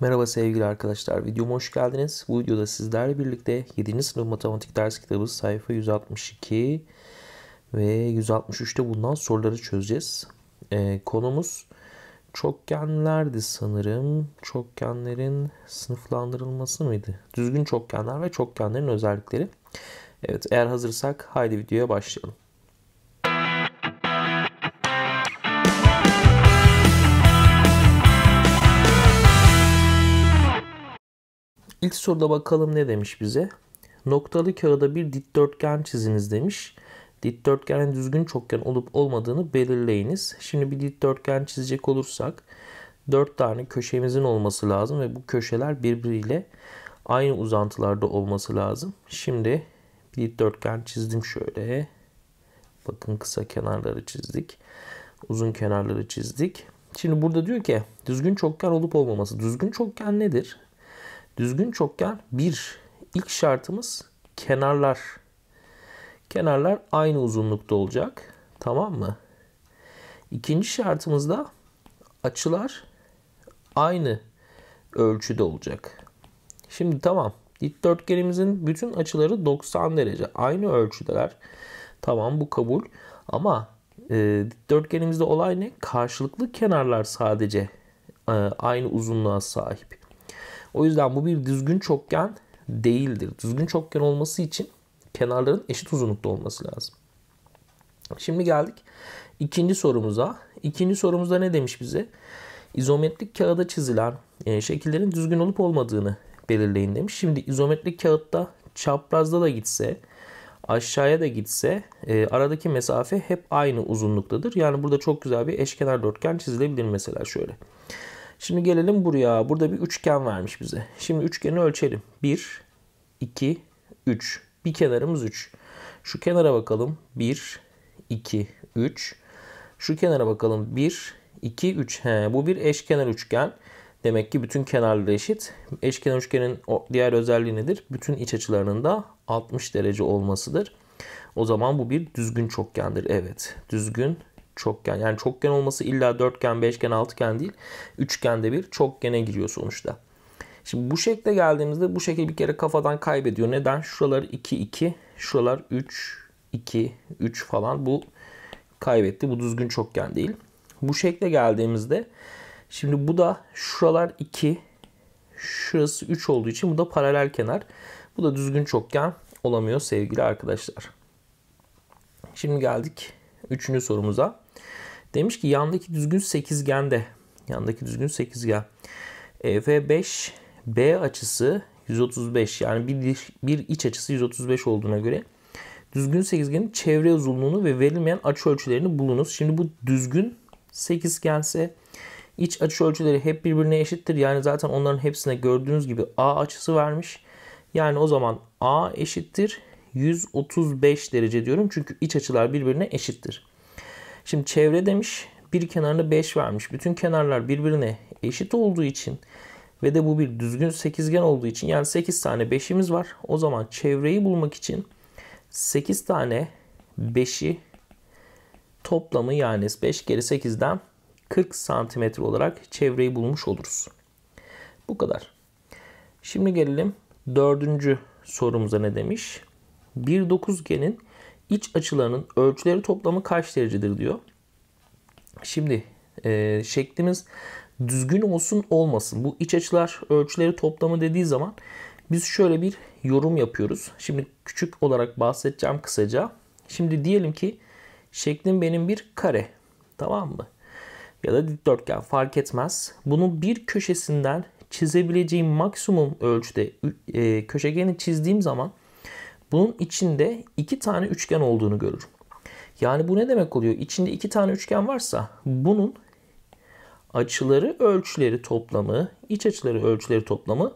Merhaba sevgili arkadaşlar, videoma hoş geldiniz. Bu videoda sizlerle birlikte 7. sınıf matematik ders kitabı sayfa 162 ve 163'te bulunan soruları çözeceğiz. Ee, konumuz çokgenlerdi sanırım. Çokgenlerin sınıflandırılması mıydı? Düzgün çokgenler ve çokgenlerin özellikleri. Evet, eğer hazırsak haydi videoya başlayalım. İlk soruda bakalım ne demiş bize. Noktalı kağıda bir dikdörtgen çiziniz demiş. Dikdörtgenin düzgün çokgen olup olmadığını belirleyiniz. Şimdi bir dikdörtgen çizecek olursak 4 tane köşemizin olması lazım ve bu köşeler birbiriyle aynı uzantılarda olması lazım. Şimdi bir dikdörtgen çizdim şöyle. Bakın kısa kenarları çizdik. Uzun kenarları çizdik. Şimdi burada diyor ki düzgün çokgen olup olmaması. Düzgün çokgen nedir? Düzgün çokgen bir ilk şartımız kenarlar. Kenarlar aynı uzunlukta olacak. Tamam mı? İkinci şartımızda açılar aynı ölçüde olacak. Şimdi tamam. Dikdörtgenimizin bütün açıları 90 derece. Aynı ölçüdeler. Tamam bu kabul. Ama e, dikdörtgenimizde olay ne? Karşılıklı kenarlar sadece e, aynı uzunluğa sahip. O yüzden bu bir düzgün çokgen değildir. Düzgün çokgen olması için kenarların eşit uzunlukta olması lazım. Şimdi geldik ikinci sorumuza. İkinci sorumuzda ne demiş bize? İzometrik kağıda çizilen e, şekillerin düzgün olup olmadığını belirleyin demiş. Şimdi izometrik kağıtta çaprazda da gitse aşağıya da gitse e, aradaki mesafe hep aynı uzunluktadır. Yani burada çok güzel bir eşkenar dörtgen çizilebilir mesela şöyle. Şimdi gelelim buraya. Burada bir üçgen vermiş bize. Şimdi üçgeni ölçelim. 1, 2, 3. Bir kenarımız 3. Şu kenara bakalım. 1, 2, 3. Şu kenara bakalım. 1, 2, 3. He, bu bir eşkenar üçgen. Demek ki bütün kenarları eşit. Eşkenar üçgenin diğer özelliği nedir? Bütün iç açılarının da 60 derece olmasıdır. O zaman bu bir düzgün çokgendir. Evet, düzgün çokgen. Yani çokgen olması illa dörtgen, beşgen, altıgen değil. Üçgende bir çokgene giriyor sonuçta. Şimdi bu şekle geldiğimizde bu şekil bir kere kafadan kaybediyor. Neden? Şuralar 2, 2. Şuralar 3, 2, 3 falan. Bu kaybetti. Bu düzgün çokgen değil. Bu şekle geldiğimizde şimdi bu da şuralar 2, şurası 3 olduğu için bu da paralel kenar. Bu da düzgün çokgen olamıyor sevgili arkadaşlar. Şimdi geldik Üçüncü sorumuza. Demiş ki yandaki düzgün sekizgende yandaki düzgün sekizgen F5 e, B açısı 135 yani bir, bir iç açısı 135 olduğuna göre düzgün sekizgenin çevre uzunluğunu ve verilmeyen açı ölçülerini bulunuz. Şimdi bu düzgün sekizgense iç açı ölçüleri hep birbirine eşittir. Yani zaten onların hepsine gördüğünüz gibi A açısı vermiş. Yani o zaman A eşittir 135 derece diyorum çünkü iç açılar birbirine eşittir. Şimdi çevre demiş bir kenarına 5 vermiş. Bütün kenarlar birbirine eşit olduğu için ve de bu bir düzgün sekizgen olduğu için yani 8 tane 5'imiz var. O zaman çevreyi bulmak için 8 tane 5'i toplamı yani 5 kere 8'den 40 santimetre olarak çevreyi bulmuş oluruz. Bu kadar. Şimdi gelelim dördüncü sorumuza ne demiş? Bir dokuzgenin iç açılarının ölçüleri toplamı kaç derecedir diyor. Şimdi e, şeklimiz düzgün olsun olmasın. Bu iç açılar ölçüleri toplamı dediği zaman biz şöyle bir yorum yapıyoruz. Şimdi küçük olarak bahsedeceğim kısaca. Şimdi diyelim ki şeklim benim bir kare. Tamam mı? Ya da dikdörtgen fark etmez. Bunu bir köşesinden çizebileceğim maksimum ölçüde e, köşegeni çizdiğim zaman bunun içinde iki tane üçgen olduğunu görürüm. Yani bu ne demek oluyor? İçinde iki tane üçgen varsa bunun açıları ölçüleri toplamı, iç açıları ölçüleri toplamı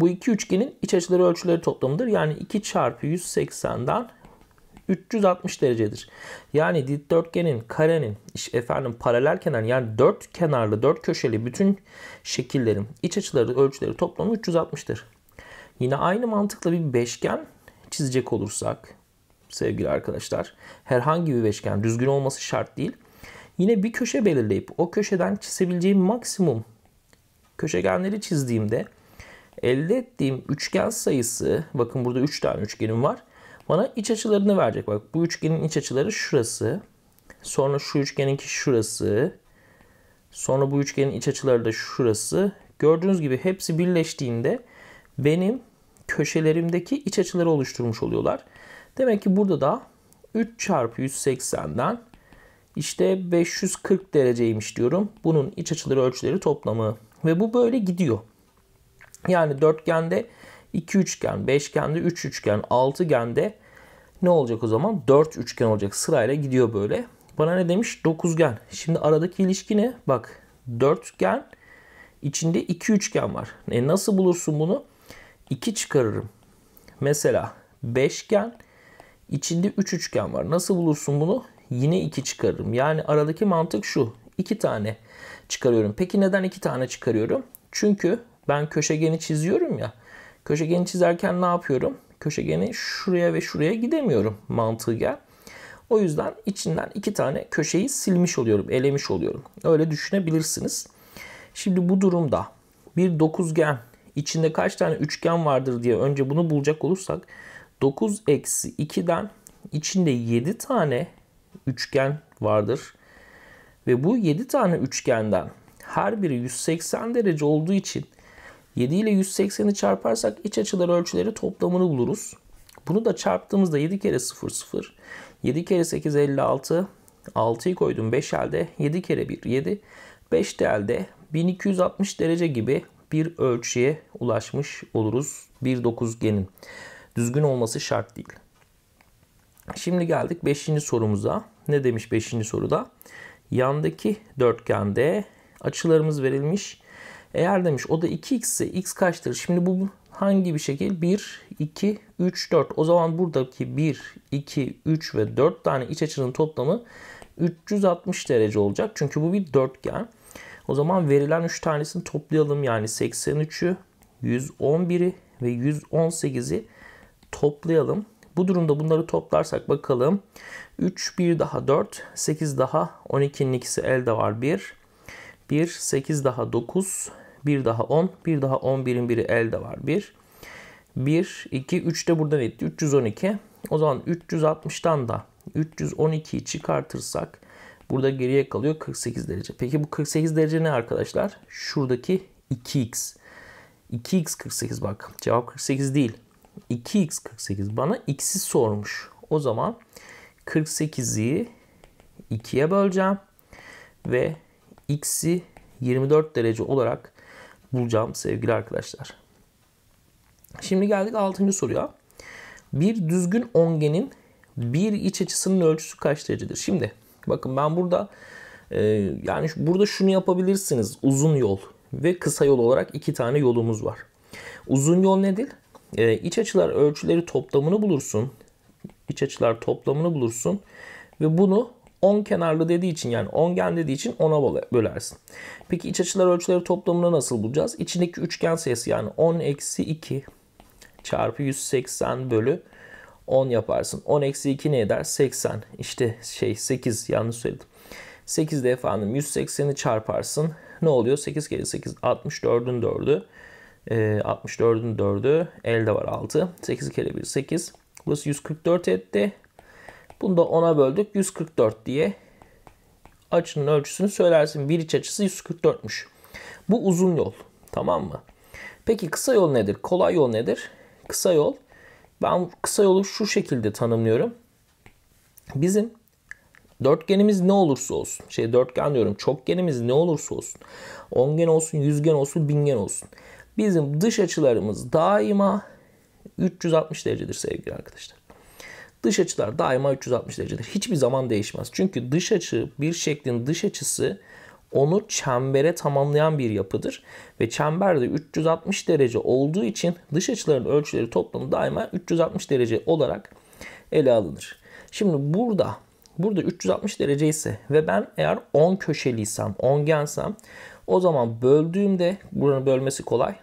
bu iki üçgenin iç açıları ölçüleri toplamıdır. Yani 2 çarpı 180'den 360 derecedir. Yani dikdörtgenin, karenin, efendim paralel kenar yani dört kenarlı, dört köşeli bütün şekillerin iç açıları ölçüleri toplamı 360'tır. Yine aynı mantıkla bir beşgen çizecek olursak sevgili arkadaşlar herhangi bir beşgen düzgün olması şart değil. Yine bir köşe belirleyip o köşeden çizebileceğim maksimum köşegenleri çizdiğimde elde ettiğim üçgen sayısı bakın burada 3 üç tane üçgenim var. Bana iç açılarını verecek. Bak bu üçgenin iç açıları şurası. Sonra şu üçgeninki şurası. Sonra bu üçgenin iç açıları da şurası. Gördüğünüz gibi hepsi birleştiğinde benim köşelerimdeki iç açıları oluşturmuş oluyorlar. Demek ki burada da 3 çarpı 180'den işte 540 dereceymiş diyorum. Bunun iç açıları ölçüleri toplamı. Ve bu böyle gidiyor. Yani dörtgende 2 üçgen, beşgende 3 üçgen, altıgende ne olacak o zaman? 4 üçgen olacak sırayla gidiyor böyle. Bana ne demiş? Dokuzgen. Şimdi aradaki ilişki ne? Bak dörtgen içinde 2 üçgen var. E nasıl bulursun bunu? 2 çıkarırım. Mesela beşgen içinde 3 üçgen var. Nasıl bulursun bunu? Yine 2 çıkarırım. Yani aradaki mantık şu. 2 tane çıkarıyorum. Peki neden 2 tane çıkarıyorum? Çünkü ben köşegeni çiziyorum ya. Köşegeni çizerken ne yapıyorum? Köşegeni şuraya ve şuraya gidemiyorum mantığı gel. O yüzden içinden iki tane köşeyi silmiş oluyorum, elemiş oluyorum. Öyle düşünebilirsiniz. Şimdi bu durumda bir dokuzgen içinde kaç tane üçgen vardır diye önce bunu bulacak olursak 9 eksi 2'den içinde 7 tane üçgen vardır. Ve bu 7 tane üçgenden her biri 180 derece olduğu için 7 ile 180'i çarparsak iç açılar ölçüleri toplamını buluruz. Bunu da çarptığımızda 7 kere 0 0. 7 kere 8 56. 6'yı koydum 5 elde. 7 kere 1 7. 5 elde 1260 derece gibi bir ölçüye ulaşmış oluruz bir dokuzgenin. Düzgün olması şart değil. Şimdi geldik 5. sorumuza. Ne demiş 5. soruda? Yandaki dörtgende açılarımız verilmiş. Eğer demiş o da 2x ise x kaçtır? Şimdi bu hangi bir şekil? 1, 2, 3, 4. O zaman buradaki 1, 2, 3 ve 4 tane iç açının toplamı 360 derece olacak. Çünkü bu bir dörtgen. O zaman verilen 3 tanesini toplayalım. Yani 83'ü, 111'i ve 118'i toplayalım. Bu durumda bunları toplarsak bakalım. 3, 1 daha 4, 8 daha 12'nin ikisi elde var 1. 1, 8 daha 9, 1 daha 10, 1 daha 11'in biri elde var 1. 1, 2, 3 de buradan etti. 312. O zaman 360'dan da 312'yi çıkartırsak Burada geriye kalıyor 48 derece. Peki bu 48 derece ne arkadaşlar? Şuradaki 2x. 2x 48 bak. Cevap 48 değil. 2x 48 bana x'i sormuş. O zaman 48'i 2'ye böleceğim. Ve x'i 24 derece olarak bulacağım sevgili arkadaşlar. Şimdi geldik 6. soruya. Bir düzgün ongenin bir iç açısının ölçüsü kaç derecedir? Şimdi Bakın ben burada e, yani burada şunu yapabilirsiniz. Uzun yol ve kısa yol olarak iki tane yolumuz var. Uzun yol nedir? E, iç açılar ölçüleri toplamını bulursun. İç açılar toplamını bulursun. Ve bunu 10 kenarlı dediği için yani 10 gen dediği için 10'a bölersin. Peki iç açılar ölçüleri toplamını nasıl bulacağız? İçindeki üçgen sayısı yani 10 eksi 2 çarpı 180 bölü 10 yaparsın. 10 eksi 2 ne eder? 80. İşte şey 8 yanlış söyledim. 8 de efendim 180'i çarparsın. Ne oluyor? 8 kere 8 64'ün 4'ü. E, 64'ün 4'ü elde var 6. 8 kere 1 8. Burası 144 etti. Bunu da 10'a böldük. 144 diye açının ölçüsünü söylersin. Bir iç açısı 144'müş. Bu uzun yol. Tamam mı? Peki kısa yol nedir? Kolay yol nedir? Kısa yol ben kısa yolu şu şekilde tanımlıyorum. Bizim dörtgenimiz ne olursa olsun, şey dörtgen diyorum, çokgenimiz ne olursa olsun, ongen olsun, yüzgen olsun, bingen olsun. Bizim dış açılarımız daima 360 derecedir sevgili arkadaşlar. Dış açılar daima 360 derecedir. Hiçbir zaman değişmez. Çünkü dış açı bir şeklin dış açısı onu çembere tamamlayan bir yapıdır. Ve çember de 360 derece olduğu için dış açıların ölçüleri toplamı daima 360 derece olarak ele alınır. Şimdi burada burada 360 derece ise ve ben eğer 10 köşeliysem, ongensem o zaman böldüğümde buranın bölmesi kolay.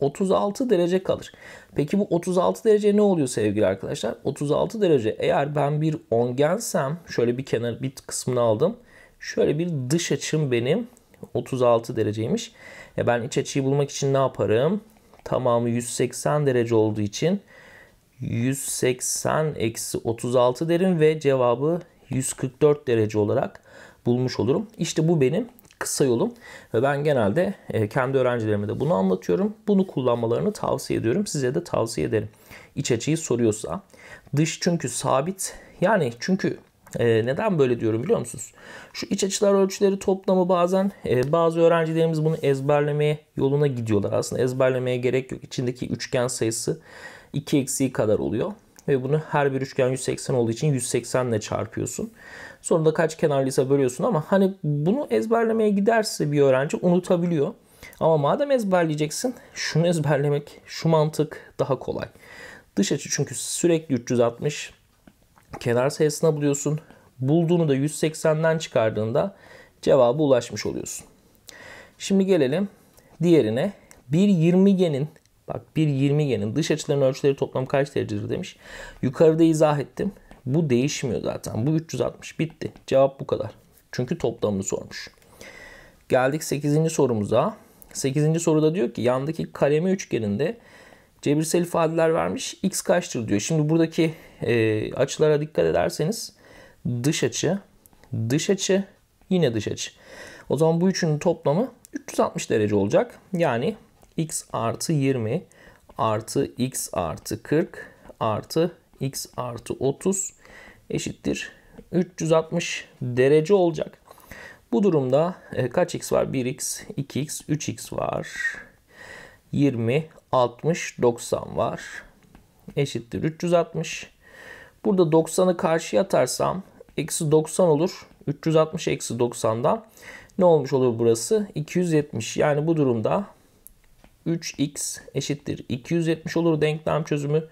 36 derece kalır. Peki bu 36 derece ne oluyor sevgili arkadaşlar? 36 derece eğer ben bir ongensem şöyle bir kenar bir kısmını aldım. Şöyle bir dış açım benim 36 dereceymiş. E ben iç açıyı bulmak için ne yaparım? Tamamı 180 derece olduğu için 180 eksi 36 derim ve cevabı 144 derece olarak bulmuş olurum. İşte bu benim kısa yolum ve ben genelde e, kendi öğrencilerime de bunu anlatıyorum. Bunu kullanmalarını tavsiye ediyorum. Size de tavsiye ederim. İç açıyı soruyorsa. Dış çünkü sabit. Yani çünkü e, neden böyle diyorum biliyor musunuz? Şu iç açılar ölçüleri toplamı bazen e, bazı öğrencilerimiz bunu ezberlemeye yoluna gidiyorlar. Aslında ezberlemeye gerek yok. İçindeki üçgen sayısı 2 eksiği kadar oluyor. Ve bunu her bir üçgen 180 olduğu için 180 ile çarpıyorsun. Sonra da kaç kenarlıysa bölüyorsun ama hani bunu ezberlemeye giderse bir öğrenci unutabiliyor. Ama madem ezberleyeceksin şunu ezberlemek şu mantık daha kolay. Dış açı çünkü sürekli 360 kenar sayısına buluyorsun. Bulduğunu da 180'den çıkardığında cevaba ulaşmış oluyorsun. Şimdi gelelim diğerine. Bir 20genin, bak bir 20genin dış açıların ölçüleri toplam kaç derecedir demiş. Yukarıda izah ettim. Bu değişmiyor zaten. Bu 360 bitti. Cevap bu kadar. Çünkü toplamını sormuş. Geldik 8. sorumuza. 8. soruda diyor ki yandaki kareme üçgeninde cebirsel ifadeler vermiş. X kaçtır diyor. Şimdi buradaki e, açılara dikkat ederseniz dış açı, dış açı, yine dış açı. O zaman bu üçünün toplamı 360 derece olacak. Yani x artı 20 artı x artı 40 artı x artı 30 eşittir 360 derece olacak. Bu durumda e, kaç x var? 1x, 2x, 3x var. 20 60, 90 var. Eşittir 360. Burada 90'ı karşıya atarsam eksi 90 olur. 360 eksi 90'dan ne olmuş olur burası? 270. Yani bu durumda 3x eşittir 270 olur denklem çözümü.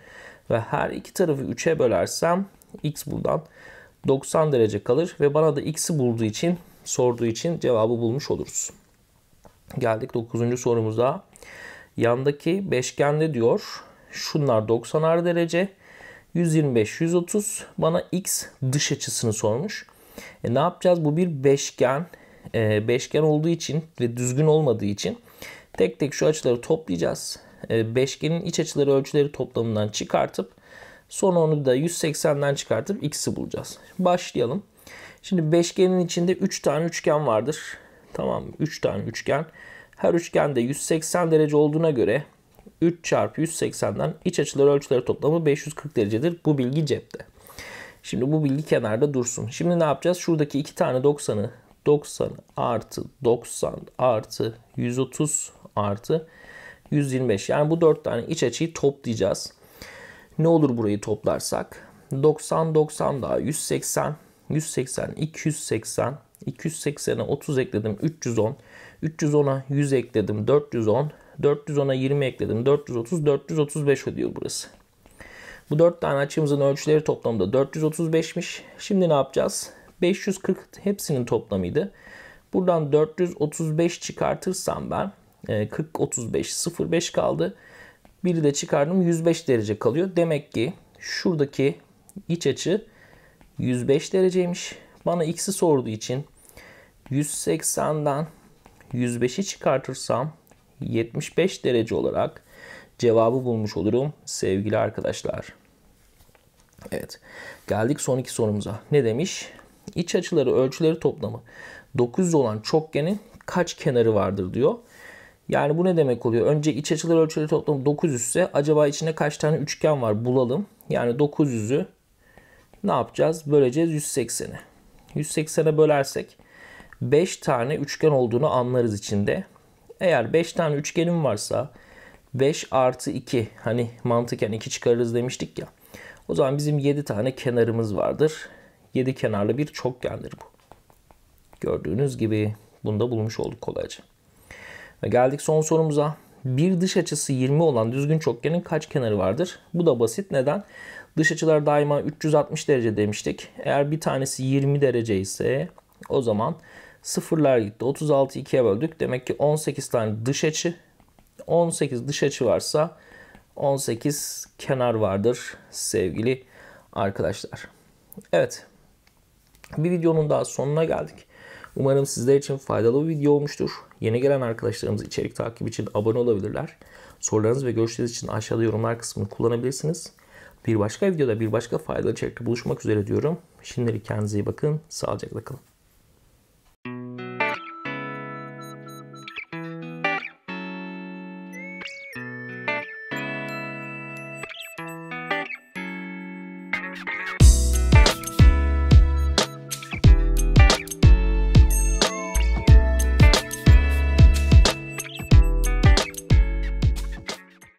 Ve her iki tarafı 3'e bölersem x buradan 90 derece kalır. Ve bana da x'i bulduğu için sorduğu için cevabı bulmuş oluruz. Geldik 9. sorumuza. Yandaki beşgende diyor şunlar 90'ar derece 125-130 bana x dış açısını sormuş. E, ne yapacağız? Bu bir beşgen. E, beşgen olduğu için ve düzgün olmadığı için tek tek şu açıları toplayacağız. E, beşgenin iç açıları ölçüleri toplamından çıkartıp sonra onu da 180'den çıkartıp x'i bulacağız. Başlayalım. Şimdi beşgenin içinde 3 tane üçgen vardır. Tamam 3 tane üçgen. Her üçgende 180 derece olduğuna göre 3 çarpı 180'den iç açıları ölçüleri toplamı 540 derecedir. Bu bilgi cepte. Şimdi bu bilgi kenarda dursun. Şimdi ne yapacağız? Şuradaki iki tane 90'ı 90 artı 90 artı 130 artı 125. Yani bu 4 tane iç açıyı toplayacağız. Ne olur burayı toplarsak? 90, 90 daha 180, 180, 280, 280'e 30 ekledim 310. 310'a 100 ekledim 410. 410'a 20 ekledim 430. 435 ödüyor burası. Bu 4 tane açımızın ölçüleri toplamda 435'miş. Şimdi ne yapacağız? 540 hepsinin toplamıydı. Buradan 435 çıkartırsam ben 40 35 05 kaldı. Biri de çıkardım 105 derece kalıyor. Demek ki şuradaki iç açı 105 dereceymiş. Bana x'i sorduğu için 180'den 105'i çıkartırsam 75 derece olarak cevabı bulmuş olurum sevgili arkadaşlar. Evet geldik son iki sorumuza. Ne demiş? İç açıları ölçüleri toplamı 900 olan çokgenin kaç kenarı vardır diyor. Yani bu ne demek oluyor? Önce iç açıları ölçüleri toplamı 900 ise acaba içinde kaç tane üçgen var bulalım. Yani 900'ü ne yapacağız? Böleceğiz 180'e. 180'e bölersek 5 tane üçgen olduğunu anlarız içinde. Eğer 5 tane üçgenim varsa 5 artı 2 hani mantıken 2 çıkarırız demiştik ya. O zaman bizim 7 tane kenarımız vardır. 7 kenarlı bir çokgendir bu. Gördüğünüz gibi bunu da bulmuş olduk kolayca. Ve geldik son sorumuza. Bir dış açısı 20 olan düzgün çokgenin kaç kenarı vardır? Bu da basit. Neden? Dış açılar daima 360 derece demiştik. Eğer bir tanesi 20 derece ise o zaman Sıfırlar gitti. 36'yı 2'ye böldük. Demek ki 18 tane dış açı. 18 dış açı varsa 18 kenar vardır sevgili arkadaşlar. Evet. Bir videonun daha sonuna geldik. Umarım sizler için faydalı bir video olmuştur. Yeni gelen arkadaşlarımız içerik takip için abone olabilirler. Sorularınız ve görüşleriniz için aşağıda yorumlar kısmını kullanabilirsiniz. Bir başka videoda bir başka faydalı içerikte buluşmak üzere diyorum. Şimdilik kendinize iyi bakın. Sağlıcakla kalın.